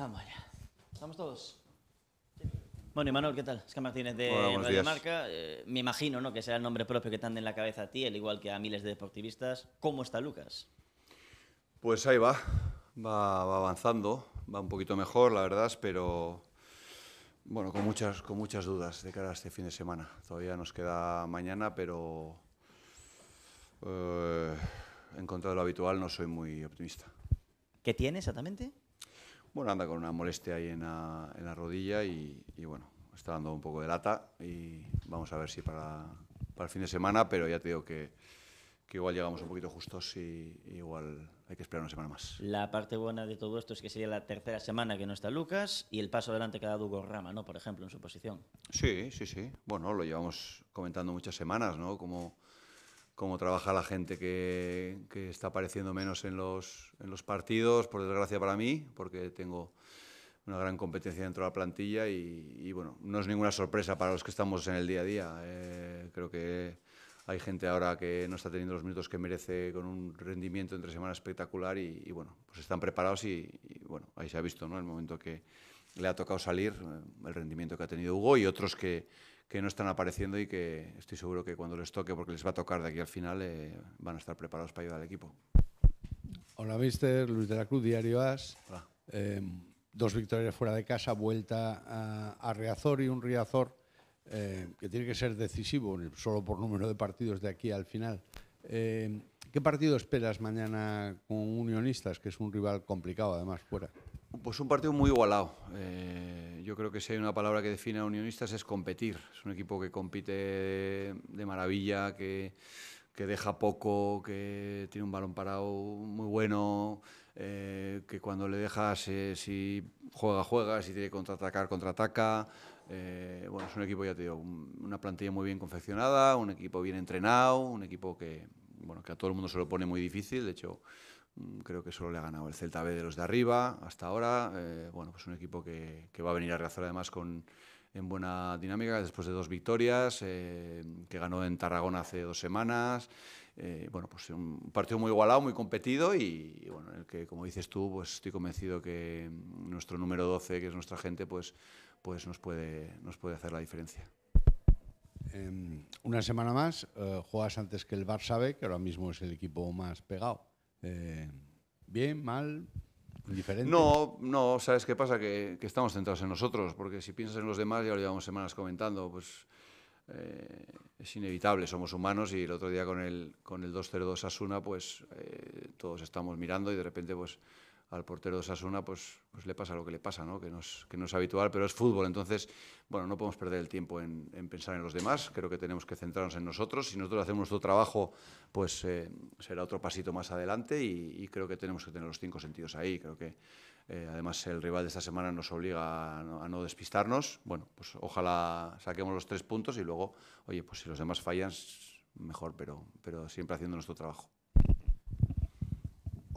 Vamos allá. ¿Estamos todos? Bueno, Manuel, ¿qué tal? Es que Martínez de Marca. Eh, me imagino ¿no? que será el nombre propio que te ande en la cabeza a ti, al igual que a miles de deportivistas. ¿Cómo está Lucas? Pues ahí va. va. avanzando. Va un poquito mejor, la verdad, pero bueno, con muchas, con muchas dudas de cara a este fin de semana. Todavía nos queda mañana, pero eh, en contra de lo habitual no soy muy optimista. ¿Qué tiene exactamente? Bueno, anda con una molestia ahí en la, rodilla y, bueno, está dando un poco de lata y vamos a ver si para, para el fin de semana, pero ya te digo que, igual llegamos un poquito justos y, igual hay que esperar una semana más. La parte buena de todo esto es que sería la tercera semana que no está Lucas y el paso adelante que ha dado Hugo Rama, ¿no? Por ejemplo, en su posición. Sí, sí, sí. Bueno, lo llevamos comentando muchas semanas, ¿no? Como cómo trabaja la gente que, está apareciendo menos en los, en los partidos, por desgracia para mí, porque tengo una gran competencia dentro de la plantilla y, bueno, no es ninguna sorpresa para los que estamos en el día a día. Eh, creo que hay gente ahora que no está teniendo los minutos que merece con un rendimiento entre semana espectacular y, bueno, pues están preparados y, y, bueno, ahí se ha visto, ¿no? El momento que le ha tocado salir, eh, el rendimiento que ha tenido Hugo y otros que, que no están apareciendo y que estoy seguro que cuando les toque, porque les va a tocar de aquí al final, eh, van a estar preparados para ayudar al equipo. Hola, mister. Luis de la Cruz, Diario As. Em, dos victorias fuera de casa, vuelta a, a Riazor y un Riazor em, que tiene que ser decisivo, solo por número de partidos de aquí al final. Em, ¿Qué partido esperas mañana con Unionistas, que es un rival complicado además fuera? Pues un partido muy igualado. Eh, yo creo que si hay una palabra que define a Unionistas es competir. Es un equipo que compite de maravilla, que, que deja poco, que tiene un balón parado muy bueno, eh, que cuando le dejas, eh, si juega, juega, si tiene que contraatacar, contraataca. bueno, es un equipo, ya te digo, una plantilla muy bien confeccionada, un equipo bien entrenado, un equipo que, bueno, que a todo el mundo se lo pone muy difícil. De hecho, Mm, creo que solo le ha ganado el Celta B de los de arriba hasta ahora. Eh, bueno, pues un equipo que, va a venir a rezar además con, en buena dinámica después de dos victorias, eh, que ganó en Tarragona hace dos semanas. Eh, bueno, pues un partido muy igualado, muy competido y, bueno, el que, como dices tú, pues estoy convencido que mm, nuestro número 12, que es nuestra gente, pues, pues nos, puede, nos puede hacer la diferencia. Em, una semana más, juegas antes que el Barça B, que ahora mismo es el equipo más pegado. Eh, bien, mal, indiferente. No, no, ¿sabes qué pasa? Que, estamos centrados en nosotros, porque si piensas en los demás, ya lo llevamos semanas comentando, pues eh, es inevitable, somos humanos y el otro día con el, con el Asuna, pues eh, todos estamos mirando y de repente pues al portero de Osasuna pues, pues le pasa lo que le pasa, ¿no? Que, no es, que no es habitual, pero es fútbol. Entonces, bueno, no podemos perder el tiempo en, pensar en los demás. Creo que tenemos que centrarnos en nosotros. Si nosotros hacemos nuestro trabajo, pues eh, será otro pasito más adelante y, creo que tenemos que tener los cinco sentidos ahí. Creo que eh, además el rival de esta semana nos obliga a no, despistarnos. Bueno, pues ojalá saquemos los tres puntos y luego, oye, pues si los demás fallan, mejor, pero, pero siempre haciendo nuestro trabajo.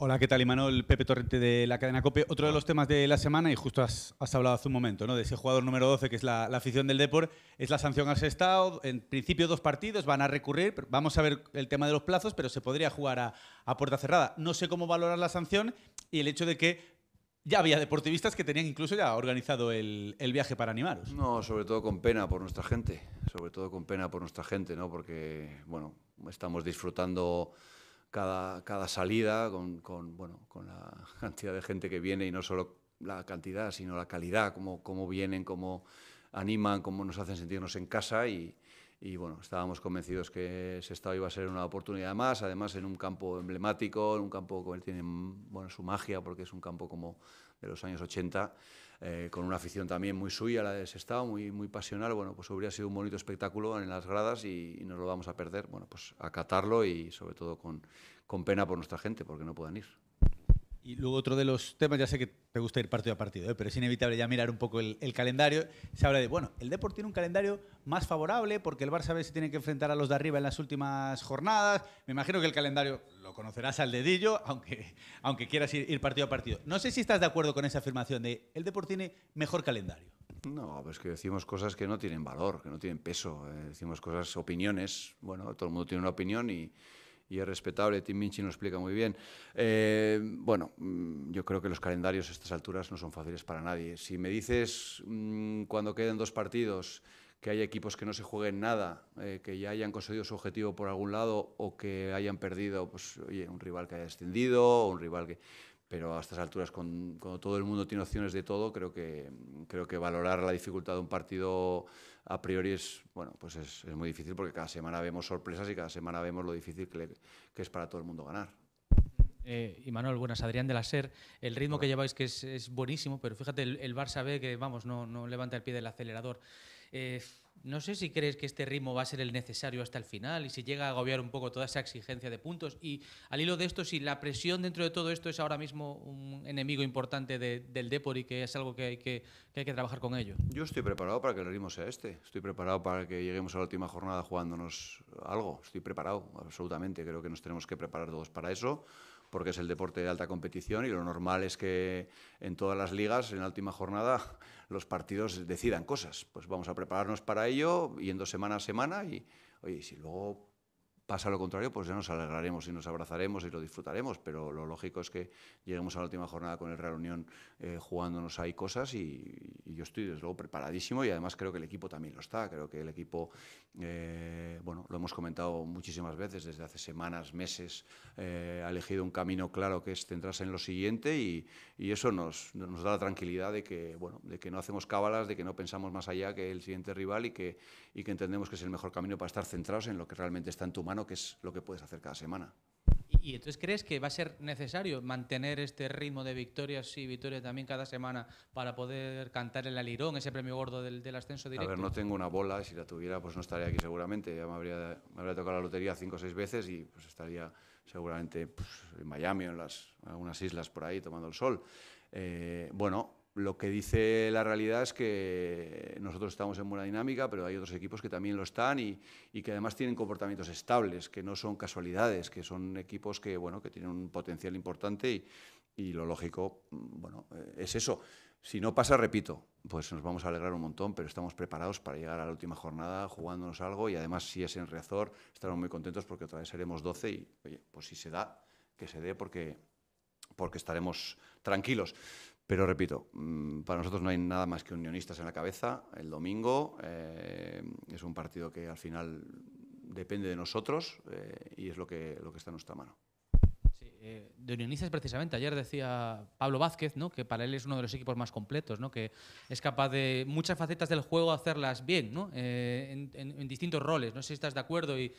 Hola, ¿qué tal, Imanol? Pepe Torrente de la cadena Copia. Otro de los temas de la semana, y justo has, hablado hace un momento, ¿no? de ese jugador número 12, que es la, afición del Depor, es la sanción al estado. En principio, dos partidos van a recurrir. Vamos a ver el tema de los plazos, pero se podría jugar a, puerta cerrada. No sé cómo valorar la sanción y el hecho de que ya había deportivistas que tenían incluso ya organizado el, el, viaje para animaros. No, sobre todo con pena por nuestra gente, sobre todo con pena por nuestra gente, ¿no? Porque, bueno, estamos disfrutando cada, salida, con, la cantidad de gente que viene y no solo la cantidad, sino la calidad, cómo, vienen, cómo animan, cómo nos hacen sentirnos en casa y, bueno, estábamos convencidos que estado iba a ser una oportunidad más, además en un campo emblemático, en un campo que tiene bueno, su magia, porque es un campo como de los años 80 eh, con una afición también muy suya, la de Sestao, muy, muy pasional, bueno, pues hubiera sido un bonito espectáculo en las gradas y, no nos lo vamos a perder. Bueno, pues acatarlo y sobre todo con, con pena por nuestra gente, porque no puedan ir. Y luego otro de los temas, ya sé que te gusta ir partido a partido, ¿eh? pero es inevitable ya mirar un poco el, calendario. Se habla de, bueno, el deporte tiene un calendario más favorable porque el Barça sabe si tiene que enfrentar a los de arriba en las últimas jornadas. Me imagino que el calendario lo conocerás al dedillo, aunque, aunque quieras ir, partido a partido. No sé si estás de acuerdo con esa afirmación de, el deporte tiene mejor calendario. No, pues que decimos cosas que no tienen valor, que no tienen peso. Eh, decimos cosas, opiniones. Bueno, todo el mundo tiene una opinión y y es respetable, Tim Minchi lo explica muy bien. Eh, bueno, mm, yo creo que los calendarios a estas alturas no son fáciles para nadie. Si me dices mm, cuando queden dos partidos que hay equipos que no se jueguen nada, eh, que ya hayan conseguido su objetivo por algún lado o que hayan perdido, pues oye, un rival que haya descendido un rival que... Pero a estas alturas, con, cuando todo el mundo tiene opciones de todo, creo que, creo que valorar la dificultad de un partido a priori es, bueno, pues es, muy difícil porque cada semana vemos sorpresas y cada semana vemos lo difícil que, es para todo el mundo ganar. Eh, y Manuel, buenas, Adrián de la SER. El ritmo que lleváis que es, buenísimo, pero fíjate, el, Barça ve que, vamos, no levanta el pie del acelerador. Eh, no sé si crees que este ritmo va a ser el necesario hasta el final y si llega a agobiar un poco toda esa exigencia de puntos. Y al hilo de esto, si la presión dentro de todo esto es ahora mismo un enemigo importante del Depor y que es algo que hay que, que hay que trabajar con ello. Yo estoy preparado para que el ritmo sea este. Estoy preparado para que lleguemos a la última jornada jugándonos algo. Estoy preparado, absolutamente. Creo que nos tenemos que preparar todos para eso porque es el deporte de alta competición y lo normal es que en todas las ligas, en la última jornada, los partidos decidan cosas. Pues vamos a prepararnos para ello, yendo semana a semana y, oye, si luego Pasa lo contrario, pues ya nos alegraremos y nos abrazaremos y lo disfrutaremos, pero lo lógico es que lleguemos a la última jornada con el Real Unión eh, jugándonos ahí cosas y, yo estoy desde luego preparadísimo y además creo que el equipo también lo está, creo que el equipo, eh, bueno, lo hemos comentado muchísimas veces desde hace semanas, meses, eh, ha elegido un camino claro que es centrarse en lo siguiente y, eso nos, da la tranquilidad de que, bueno, de que no hacemos cábalas, de que no pensamos más allá que el siguiente rival y que, y que entendemos que es el mejor camino para estar centrados en lo que realmente está en tu mano que es lo que puedes hacer cada semana. ¿Y entonces crees que va a ser necesario mantener este ritmo de victorias y victorias también cada semana para poder cantar el alirón, ese premio gordo del, del ascenso directo? A ver, no tengo una bola, si la tuviera pues no estaría aquí seguramente, ya me habría, me habría tocado la lotería cinco o seis veces y pues estaría seguramente pues, en Miami o en, las, algunas islas por ahí tomando el sol. Eh, bueno, lo que dice la realidad es que nosotros estamos en buena dinámica, pero hay otros equipos que también lo están y, que además tienen comportamientos estables, que no son casualidades, que son equipos que, bueno, que tienen un potencial importante y, lo lógico mm, bueno, eh, es eso. Si no pasa, repito, pues nos vamos a alegrar un montón, pero estamos preparados para llegar a la última jornada jugándonos algo y además si es en Reazor estaremos muy contentos porque otra vez seremos 12 y, oye, pues si se da, que se dé porque, porque estaremos tranquilos. Pero repito, mm, para nosotros no hay nada más que unionistas en la cabeza. El domingo eh, es un partido que al final depende de nosotros eh, y es lo que, lo que está en nuestra mano. Eh, de Unionistas precisamente. Ayer decía Pablo Vázquez, ¿no? Que para él es uno de los equipos más completos, ¿no? Que es capaz de muchas facetas del juego hacerlas bien, ¿no? Eh, en, distintos roles. No sé si estás de acuerdo y,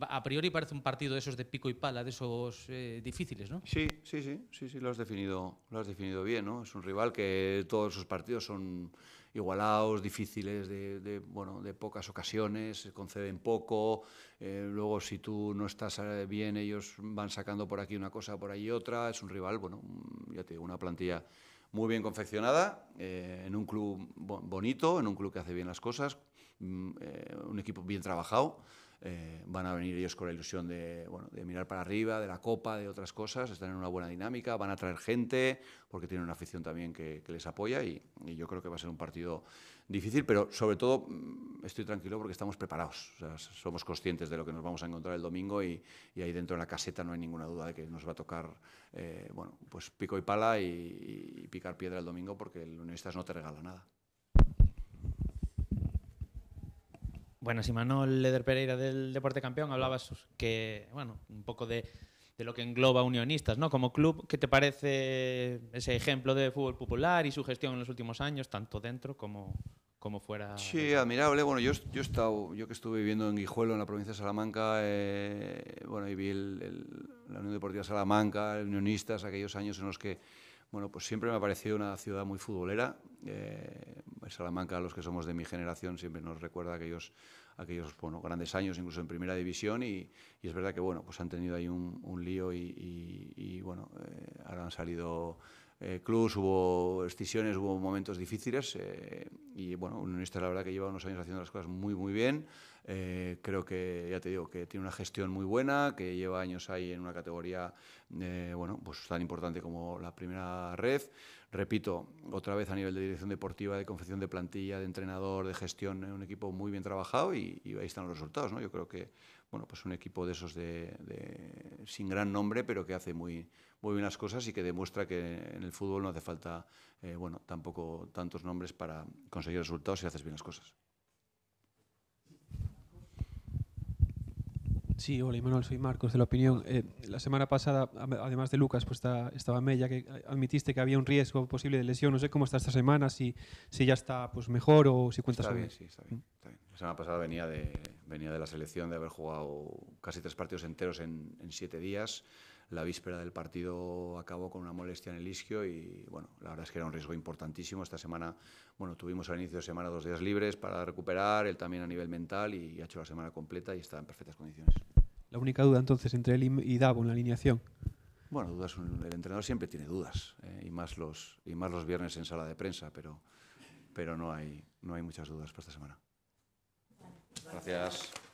a priori parece un partido de esos de pico y pala, de esos eh, difíciles, ¿no? Sí, sí, sí, sí, sí, lo has definido, lo has definido bien, ¿no? Es un rival que todos sus partidos son igualados, difíciles, de, bueno, de pocas ocasiones, conceden poco, eh, luego si tú no estás eh, bien ellos van sacando por aquí una cosa, por ahí otra, es un rival, bueno, mm, ya te una plantilla muy bien confeccionada, eh, en un club bonito, en un club que hace bien las cosas, mm, un equipo bien trabajado. Eh, van a venir ellos con la ilusión de, de mirar para arriba, de la copa, de otras cosas, están en una buena dinámica, van a traer gente, porque tienen una afición también que, les apoya y, yo creo que va a ser un partido difícil, pero sobre todo mm, estoy tranquilo porque estamos preparados, somos conscientes de lo que nos vamos a encontrar el domingo y, ahí dentro de la caseta no hay ninguna duda de que nos va a tocar, eh, bueno, pues pico y pala y, picar piedra el domingo porque el Unionistas no te regala nada. Bueno, si Manuel Leder Pereira del Deporte Campeón hablabas que, bueno, un poco de, de lo que engloba Unionistas, ¿no? Como club, ¿qué te parece ese ejemplo de fútbol popular y su gestión en los últimos años, tanto dentro como, como fuera. Sí, admirable. Bueno, yo, yo, estado, yo que estuve viviendo en Guijuelo, en la provincia de Salamanca, eh, bueno, y vi el, la Unión Deportiva Salamanca, Unionistas, aquellos años en los que bueno, pues siempre me ha parecido una ciudad muy futbolera. Eh, Salamanca, los que somos de mi generación, siempre nos recuerda aquellos, aquellos grandes años, incluso en primera división, y, es verdad que bueno, pues han tenido ahí un, lío y, bueno, ahora eh, han salido eh, clubs, hubo excisiones, hubo momentos difíciles eh, y bueno, Unionista la verdad que lleva unos años haciendo las cosas muy muy bien. Eh, creo que, ya te digo, que tiene una gestión muy buena, que lleva años ahí en una categoría eh, bueno, pues tan importante como la primera red. Repito, otra vez a nivel de dirección deportiva, de confección de plantilla, de entrenador, de gestión, un equipo muy bien trabajado y, y ahí están los resultados. ¿no? Yo creo que bueno, pues un equipo de esos de, sin gran nombre, pero que hace muy, muy bien las cosas y que demuestra que en el fútbol no hace falta, eh, bueno, tampoco tantos nombres para conseguir resultados si haces bien las cosas. Sí, hola Manuel, soy Marcos de La Opinión. Eh, la semana pasada, además de Lucas, pues estaba Mella, que eh, admitiste que había un riesgo posible de lesión. No sé cómo está esta semana, si, si ya está pues, mejor o si cuentas bien. Sí, está bien, La semana pasada venía de, venía de la selección, de haber jugado casi tres partidos enteros en, en siete días. La víspera del partido acabó con una molestia en el isquio y, bueno, la verdad es que era un riesgo importantísimo. Esta semana, bueno, tuvimos al inicio de semana dos días libres para recuperar, él también a nivel mental y ha hecho la semana completa y está en perfectas condiciones. La única duda entonces entre él y Davo en la alineación. Bueno, dudas, el entrenador siempre tiene dudas, eh, y, más los, y más los viernes en sala de prensa, pero, pero no, hay, no hay muchas dudas para esta semana. Gracias.